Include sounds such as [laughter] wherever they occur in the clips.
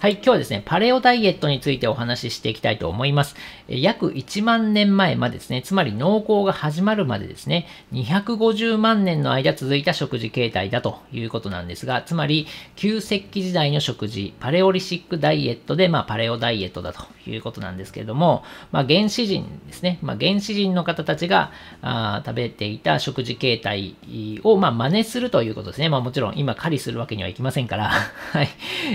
はい、今日はですね、パレオダイエットについてお話ししていきたいと思います。約1万年前までですね、つまり農耕が始まるまでですね、250万年の間続いた食事形態だということなんですが、つまり旧石器時代の食事、パレオリシックダイエットで、まあ、パレオダイエットだということなんですけれども、まあ、原始人ですね、まあ、原始人の方たちがあ食べていた食事形態を、まあ、真似するということですね。まあ、もちろん今狩りするわけにはいきませんから、[laughs] はい、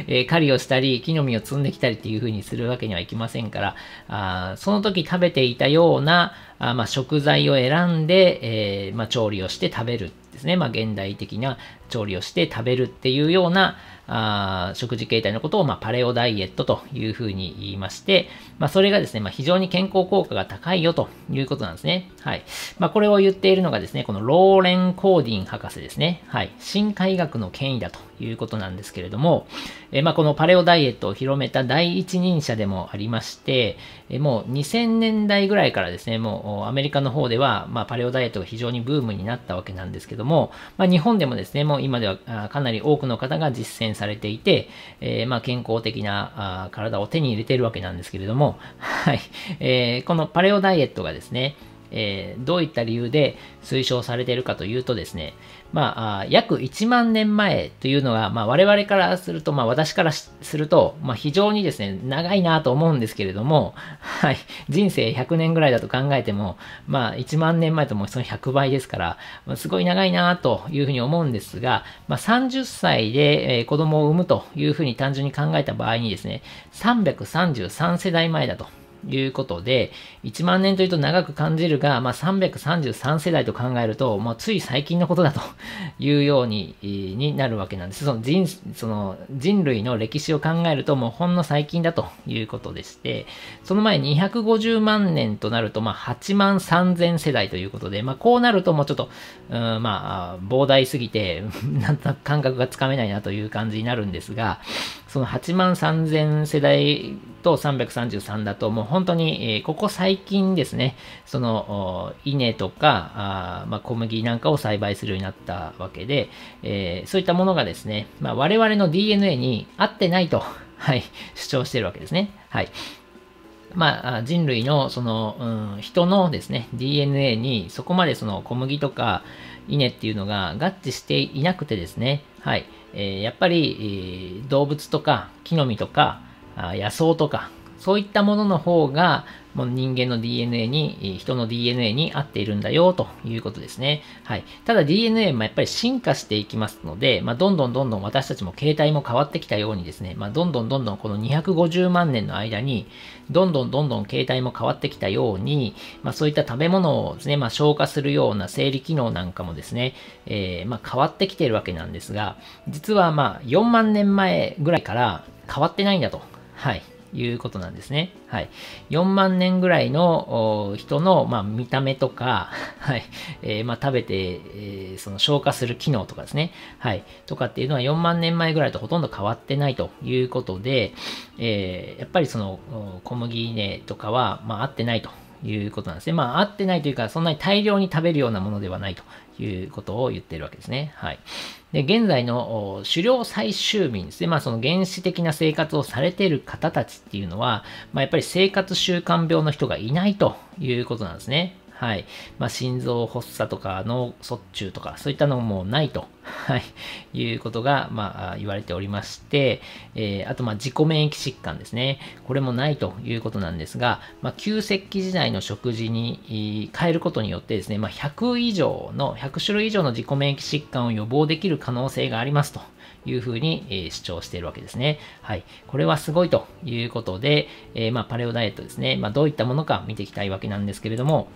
えー、狩りをしたり、り木の実を摘んできたりっていう風にするわけにはいきませんから、あその時食べていたようなあまあ、食材を選んで、えー、まあ、調理をして食べるですね、まあ、現代的な調理をして食べるっていうようなあ食事形態のことを、まあ、パレオダイエットというふうに言いまして、まあ、それがですね、まあ、非常に健康効果が高いよということなんですね。はい。まあ、これを言っているのがですね、このローレン・コーディン博士ですね。はい。新海学の権威だということなんですけれども、えまあ、このパレオダイエットを広めた第一人者でもありまして、えもう2000年代ぐらいからですね、もうアメリカの方では、まあ、パレオダイエットが非常にブームになったわけなんですけども、まあ、日本でもですね、もう今ではかなり多くの方が実践されていて、えー、まあ、健康的な体を手に入れているわけなんですけれども、[laughs] はい、えー、このパレオダイエットがですね、えー、どういった理由で推奨されているかというとですね、まあ、約1万年前というのが、まあ、我々からすると、まあ、私からすると、まあ、非常にですね、長いなと思うんですけれども、[laughs] はい、人生100年ぐらいだと考えても、まあ、1万年前ともその100倍ですから、まあ、すごい長いなというふうに思うんですが、まあ、30歳で、え子供を産むというふうに単純に考えた場合にですね、333世代前だと。いうことで、1万年というと長く感じるが、まあ、333世代と考えると、まあ、つい最近のことだと [laughs] いうようにになるわけなんです。その人その人類の歴史を考えると、もうほんの最近だということでして、その前250万年となると、まあ、8万3000世代ということで、まあ、こうなるともうちょっと、うんまあ、膨大すぎて、[laughs] なんとなく感覚がつかめないなという感じになるんですが、その8万3000世代と333だともう本当に、えここ最近ですね、その稲とかあ、まあ、小麦なんかを栽培するようになったわけで、えー、そういったものがですね、まあ、我々の DNA に合ってないと、[laughs] はい、主張してるわけですね。はい。まあ、人類のその、うん、人のですね DNA にそこまでその小麦とか稲っていうのが合致していなくてですね、はいえー、やっぱり、えー、動物とか木の実とか、野草とか、そういったものの方が、もう人間の DNA に、人の DNA に合っているんだよということですね。はい。ただ DNA もやっぱり進化していきますので、まあ、どんどんどんどん私たちも形態も変わってきたようにですね、まあ、どんどんどんどんこの250万年の間に、どんどんどんどん形態も変わってきたように、まあ、そういった食べ物をですね、まあ、消化するような生理機能なんかもですね、えー、ま変わってきているわけなんですが、実はま4万年前ぐらいから変わってないんだと。はい、いうことなんですね。はい。4万年ぐらいの人の、まあ、見た目とか、[laughs] はい。えー、まあ、食べて、えー、その消化する機能とかですね。はい。とかっていうのは4万年前ぐらいとほとんど変わってないということで、えー、やっぱりその小麦稲とかは、まあ、合ってないということなんですね。まあ、合ってないというか、そんなに大量に食べるようなものではないということを言ってるわけですね。はい。で、現在の狩猟採集民ですね。まあその原始的な生活をされている方たちっていうのは、まあやっぱり生活習慣病の人がいないということなんですね。はい。まあ、心臓発作とか脳卒中とか、そういったのもないと、[laughs] はい、いうことが、まあ、言われておりまして、えー、あと、まあ、自己免疫疾患ですね。これもないということなんですが、まあ、旧石器時代の食事に変えることによってですね、まあ、100以上の、100種類以上の自己免疫疾患を予防できる可能性がありますと。いうふうに、えー、主張しているわけですね。はい。これはすごいということで、えー、まあ、パレオダイエットですね。まあ、どういったものか見ていきたいわけなんですけれども、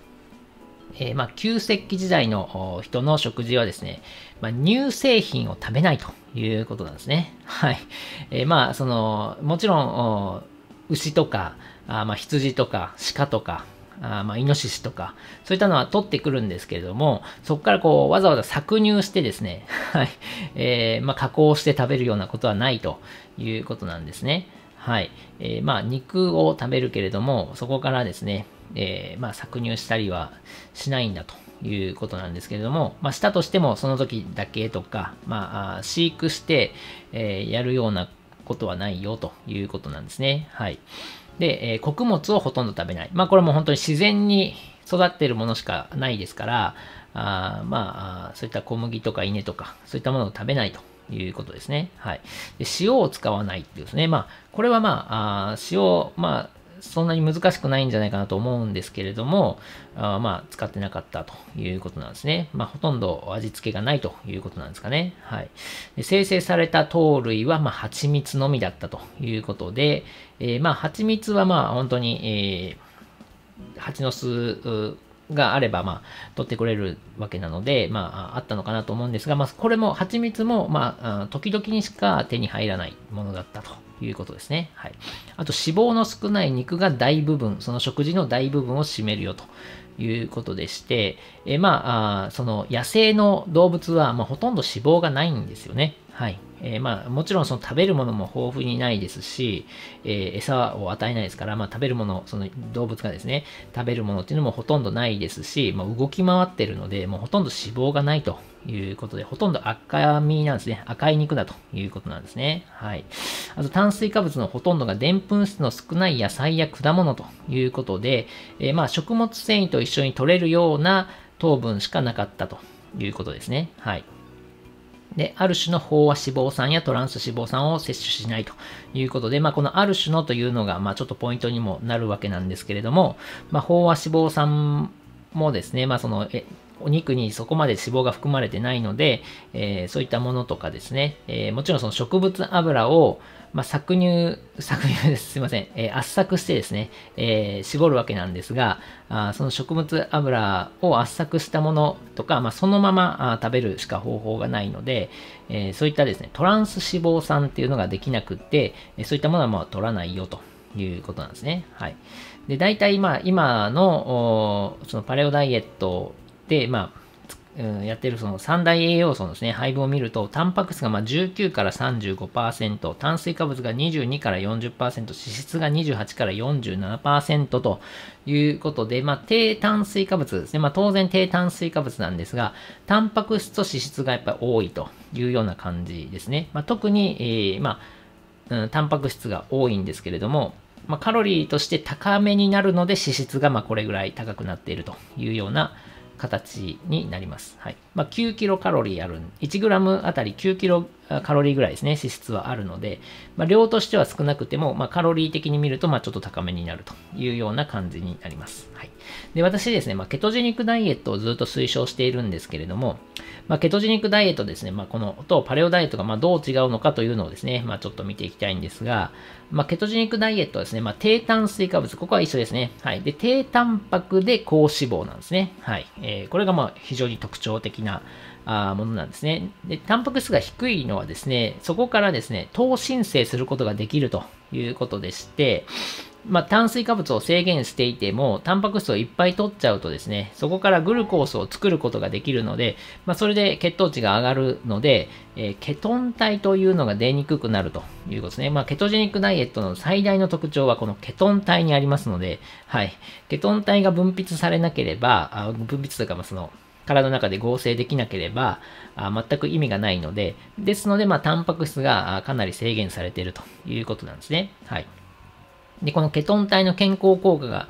えー、まあ、旧石器時代の人の食事はですね、まあ、乳製品を食べないということなんですね。[laughs] はい。えー、まあ、その、もちろん、牛とか、あまあ、羊とか、鹿とか、あまあ、イノシシとか、そういったのは取ってくるんですけれども、そこからこう、わざわざ搾乳してですね、[laughs] はい、えー、まあ、加工して食べるようなことはないということなんですね。はい。えー、まあ、肉を食べるけれども、そこからですね、えー、まあ、搾乳したりはしないんだということなんですけれども、まあ、したとしてもその時だけとか、まあ、飼育して、えー、やるようなことはないよということなんですね。はい。で、えー、穀物をほとんど食べない。まあ、これも本当に自然に育ってるものしかないですから、あまあ、そういった小麦とか稲とか、そういったものを食べないということですね。はい。で塩を使わないっていうですね。まあ、これはまあ、あ塩、まあ、そんなに難しくないんじゃないかなと思うんですけれども、あまあ、使ってなかったということなんですね。まあ、ほとんど味付けがないということなんですかね。はい。で生成された糖類は、まあ、蜂蜜のみだったということで、えー、まあ、蜂蜜はまあ、本当に、えー、蜂の巣があれば、まあ、取ってくれるわけなので、まあ、あったのかなと思うんですが、まあ、これも、蜂蜜も、まあ、時々にしか手に入らないものだったということですね。はい。あと、脂肪の少ない肉が大部分、その食事の大部分を占めるよということでして、えまあ、その野生の動物は、まあ、ほとんど脂肪がないんですよね。はい。えー、まあ、もちろんその食べるものも豊富にないですし、えー、餌を与えないですから、まあ、食べるもの、その動物がですね、食べるものっていうのもほとんどないですし、まあ、動き回ってるので、もうほとんど脂肪がないということで、ほとんど赤身なんですね。赤い肉だということなんですね。はい。あと、炭水化物のほとんどがでんぷん質の少ない野菜や果物ということで、えー、まあ、食物繊維と一緒に摂れるような糖分しかなかったということですね。はい。で、ある種の飽和脂肪酸やトランス脂肪酸を摂取しないということで、まあ、このある種のというのが、まあ、ちょっとポイントにもなるわけなんですけれども、まあ、飽和脂肪酸もですね、まあ、その、えお肉にそこまで脂肪が含まれてないので、えー、そういったものとかですね、えー、もちろんその植物油を、まあ、搾乳、[laughs] 搾乳です。すいません。えー、圧搾してですね、え絞るわけなんですが、あその植物油を圧搾したものとか、まあ、そのままあ食べるしか方法がないので、えそういったですね、トランス脂肪酸っていうのができなくって、そういったものはまあ取らないよということなんですね。はい。で、大体まあ今のそのパレオダイエットで、まあ、やってるその三大栄養素のですね、配分を見ると、タンパク質がま19から35%、炭水化物が22から40%、脂質が28から47%ということで、まあ、低炭水化物ですね。まあ、当然低炭水化物なんですが、タンパク質と脂質がやっぱり多いというような感じですね。まあ、特に、えー、まん、タンパク質が多いんですけれども、まカロリーとして高めになるので脂質がまこれぐらい高くなっているというような形になります。はい。まあ、9キロカロリーある、1グラムあたり9キロカロリーぐらいですね、脂質はあるので、まあ、量としては少なくても、まあ、カロリー的に見ると、まあ、ちょっと高めになるというような感じになります。はい。で、私ですね、まあ、ケトジェニックダイエットをずっと推奨しているんですけれども、まあ、ケトジェニックダイエットですね、まあ、この、とパレオダイエットが、まあ、どう違うのかというのをですね、まあ、ちょっと見ていきたいんですが、まあ、ケトジェニックダイエットはですね、まあ、低炭水化物、ここは一緒ですね。はい。で、低タンパクで高脂肪なんですね。はい。えー、これがまあ非常に特徴的なあものなんですね。で、タンパク質が低いのはですね、そこからですね、糖申請することができるということでして、まあ、炭水化物を制限していても、タンパク質をいっぱい取っちゃうとですね、そこからグルコースを作ることができるので、まあ、それで血糖値が上がるので、えー、ケトン体というのが出にくくなるということですね。まあ、ケトジェニックダイエットの最大の特徴はこのケトン体にありますので、はい。ケトン体が分泌されなければ、あ分泌というか、まその、体の中で合成できなければあ全く意味がないので、ですので、まあ、タンパク質がかなり制限されているということなんですね。はい。で、このケトン体の健康効果が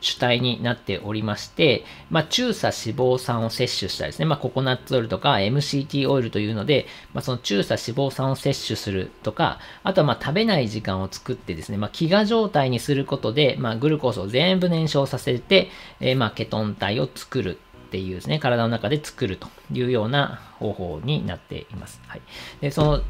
主体になっておりまして、まあ、中鎖脂肪酸を摂取したですね、まあ、ココナッツオイルとか MCT オイルというので、まあ、その中鎖脂肪酸を摂取するとか、あとはま食べない時間を作ってですね、ま飢餓状態にすることで、まグルコースを全部燃焼させて、えー、まケトン体を作るっていうですね、体の中で作るというような方法になっています。はい、でその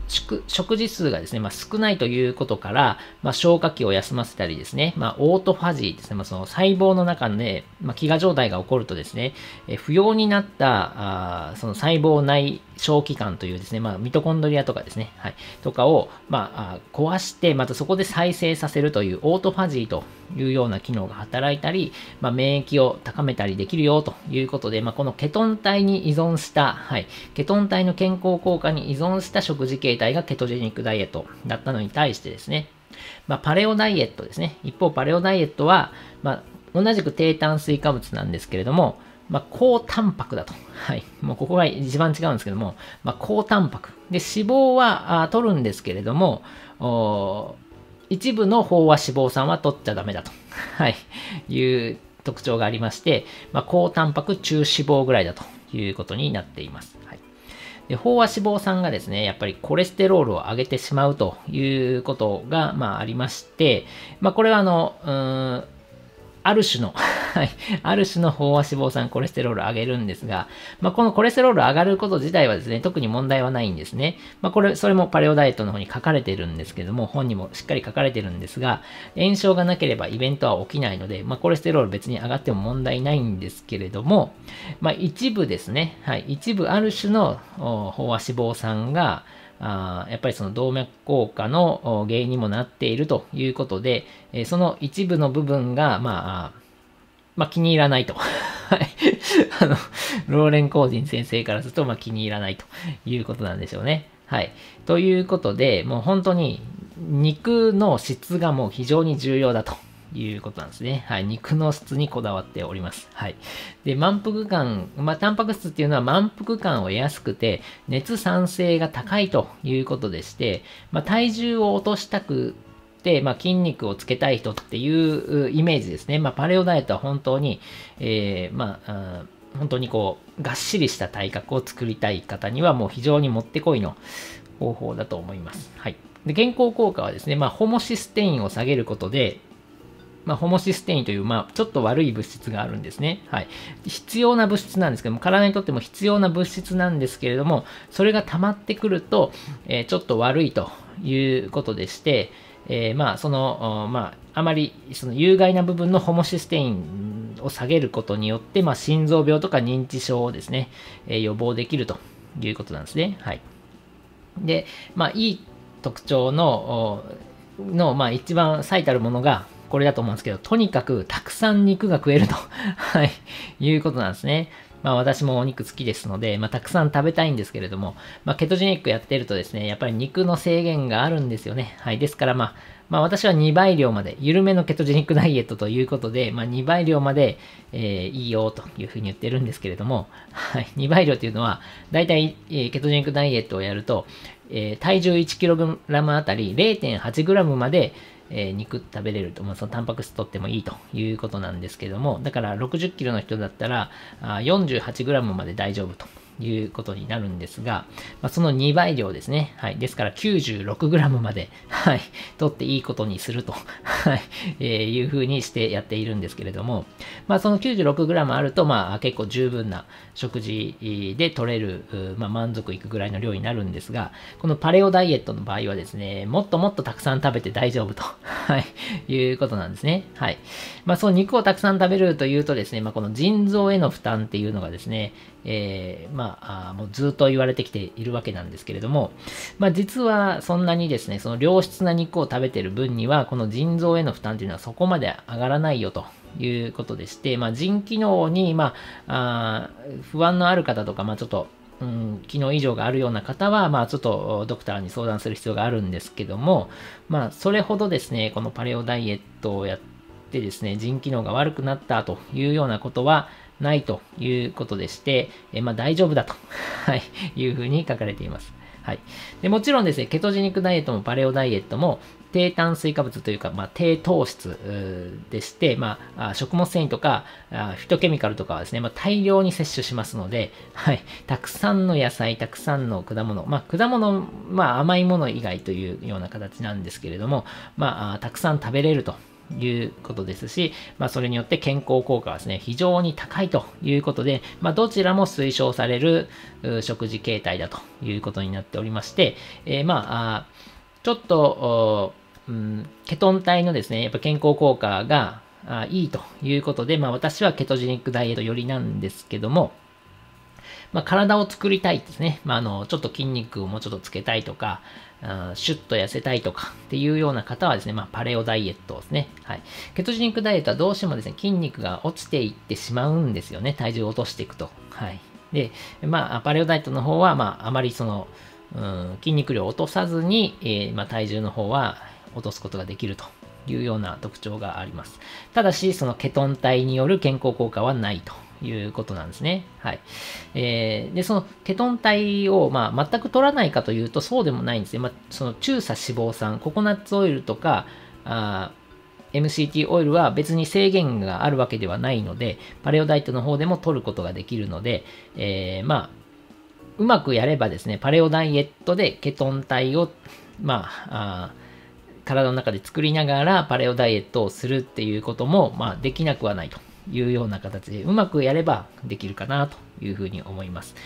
食事数がですね、まあ、少ないということから、まあ、消化器を休ませたりですね、まあ、オートファジーですね、まその細胞の中で、ま飢餓状態が起こるとですね、え不要になったあその細胞内小器官というですね、まあ、ミトコンドリアとかですね、はい、とかを、まあ、壊して、またそこで再生させるというオートファジーというような機能が働いたり、まあ、免疫を高めたりできるよということで、まあ、このケトン体に依存した、はい、ケトン体の健康効果に依存した食事形態がケトジェニックダイエットだったのに対してですね、まあ、パレオダイエットですね。一方、パレオダイエットは、まあ、同じく低炭水化物なんですけれども、まあ、高タンパクだと。はい。もうここが一番違うんですけども、まあ、高タンパク。で、脂肪はあ取るんですけれども、一部の飽和脂肪酸は取っちゃダメだと。[laughs] はい。いう特徴がありまして、まあ、高タンパク中脂肪ぐらいだということになっています。はい。で、飽和脂肪酸がですね、やっぱりコレステロールを上げてしまうということが、まあ、ありまして、まあ、これはあの、うん、ある種の [laughs] ある種の飽和脂肪酸コレステロール上げるんですが、まあ、このコレステロール上がること自体はですね、特に問題はないんですね。まあ、これ、それもパレオダイエットの方に書かれてるんですけども、本にもしっかり書かれてるんですが、炎症がなければイベントは起きないので、まあ、コレステロール別に上がっても問題ないんですけれども、まあ、一部ですね、はい、一部ある種の飽和脂肪酸が、あやっぱりその動脈硬化の原因にもなっているということで、えその一部の部分が、まあ、まあ、気に入らないと。[laughs] あの、ローレン・コーン先生からすると、まあ、気に入らないということなんでしょうね。はい。ということで、もう本当に肉の質がもう非常に重要だということなんですね。はい。肉の質にこだわっております。はい。で、満腹感、まあ、タンパク質っていうのは満腹感を得やすくて、熱酸性が高いということでして、まあ、体重を落としたくて、まあ、筋肉をつけたい人っていうイメージですね。まあ、パレオダイエットは本当に、えー、まあ、本当にこう、がっしりした体格を作りたい方にはもう非常にもってこいの方法だと思います。はい。で、健康効果はですね、まあ、ホモシステインを下げることで、まあ、ホモシステインという、まあ、ちょっと悪い物質があるんですね。はい。必要な物質なんですけども、体にとっても必要な物質なんですけれども、それが溜まってくると、えー、ちょっと悪いということでして、えー、まあ、その、まあ、あまり、その有害な部分のホモシステインを下げることによって、まあ、心臓病とか認知症をですね、えー、予防できるということなんですね。はい。で、まあ、いい特徴の、の、まあ、一番最たるものが、これだと思うんですけど、とにかくたくさん肉が食えると [laughs] はい、いうことなんですね。まあ私もお肉好きですので、まあたくさん食べたいんですけれども、まあケトジェニックやってるとですね、やっぱり肉の制限があるんですよね。はい。ですからまあ、まあ私は2倍量まで、緩めのケトジェニックダイエットということで、まあ2倍量まで、えー、いいよというふうに言ってるんですけれども、はい。2倍量というのは、だいたい、えケトジェニックダイエットをやると、えー、体重 1kg あたり 0.8g まで、えー、肉食べれると、まあ、そのタンパク質とってもいいということなんですけども、だから60キロの人だったら、48g まで大丈夫と。いうことになるんですが、まあ、その2倍量ですね。はい。ですから 96g まで、はい、取っていいことにすると、はい、えー、いうふうにしてやっているんですけれども、まあ、その 96g あると、まあ、結構十分な食事で取れる、まあ、満足いくぐらいの量になるんですが、このパレオダイエットの場合はですね、もっともっとたくさん食べて大丈夫と、はい、いうことなんですね。はい。まあ、その肉をたくさん食べるというとですね、まあ、この腎臓への負担っていうのがですね、えー、まああ、あもうずっと言われてきているわけなんですけれども、まあ実はそんなにですね、その良質な肉を食べてる分には、この腎臓への負担というのはそこまで上がらないよということでして、まあ腎機能に、まあ、あ不安のある方とか、まあちょっと、うん、機能異常があるような方は、まあ、ちょっとドクターに相談する必要があるんですけども、まあ、それほどですね、このパレオダイエットをやってですね、腎機能が悪くなったというようなことは、ないということでして、えまあ、大丈夫だと、[laughs] はい、いうふうに書かれています。はい。で、もちろんですね、ケトジニックダイエットもパレオダイエットも、低炭水化物というか、まあ、低糖質でして、まあ、食物繊維とか、フィトケミカルとかはですね、まあ、大量に摂取しますので、はい。たくさんの野菜、たくさんの果物、まあ、果物、まあ、甘いもの以外というような形なんですけれども、まあ、たくさん食べれるということですし、まあ、それによって健康効果はですね、非常に高いということで、まあ、どちらも推奨される食事形態だということになっておりまして、えー、まあ、ちょっと、うん、ケトン体のですね、やっぱ健康効果がいいということで、まあ、私はケトジェニックダイエットよりなんですけども、まあ、体を作りたいですね。まあ、あの、ちょっと筋肉をもうちょっとつけたいとか、シュッと痩せたいとかっていうような方はですね、まあ、パレオダイエットですね。はい。ックダイエットはどうしてもですね、筋肉が落ちていってしまうんですよね。体重を落としていくと。はい。で、まあ、パレオダイエットの方は、まあ、あまりその、うん、筋肉量を落とさずに、えー、まあ、体重の方は落とすことができるというような特徴があります。ただし、そのケトン体による健康効果はないということなんですね。はい。えー、で、そのケトン体を、まあ、全く取らないかというと、そうでもないんですね。まあ、その中鎖脂肪酸、ココナッツオイルとか、あ MCT オイルは別に制限があるわけではないので、パレオダイエットの方でも取ることができるので、えー、まあ、うまくやればですね、パレオダイエットでケトン体を、まあ、あ体の中で作りながらパレオダイエットをするっていうことも、まあ、できなくはないと。いうような形でうまくやればできるかなというふうに思います。